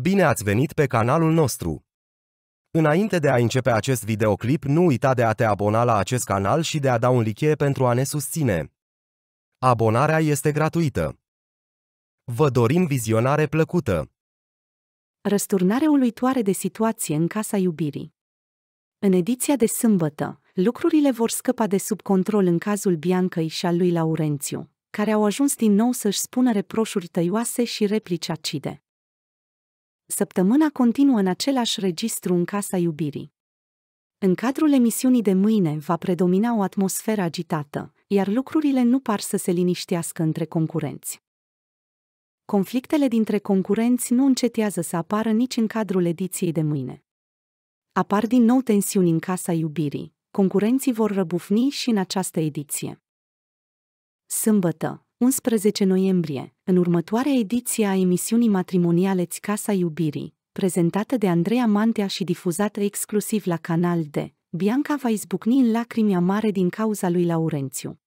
Bine ați venit pe canalul nostru! Înainte de a începe acest videoclip, nu uita de a te abona la acest canal și de a da un like pentru a ne susține. Abonarea este gratuită. Vă dorim vizionare plăcută! Răsturnare uluitoare de situație în casa iubirii. În ediția de sâmbătă, lucrurile vor scăpa de sub control în cazul Biancăi și al lui Laurențiu, care au ajuns din nou să-și spună reproșuri tăioase și replici acide. Săptămâna continuă în același registru în Casa Iubirii. În cadrul emisiunii de mâine va predomina o atmosferă agitată, iar lucrurile nu par să se liniștească între concurenți. Conflictele dintre concurenți nu încetează să apară nici în cadrul ediției de mâine. Apar din nou tensiuni în Casa Iubirii, concurenții vor răbufni și în această ediție. Sâmbătă, 11 noiembrie, în următoarea ediție a emisiunii matrimoniale Casa Iubirii, prezentată de Andreea Mantea și difuzată exclusiv la Canal D, Bianca va izbucni în lacrimi amare din cauza lui Laurențiu.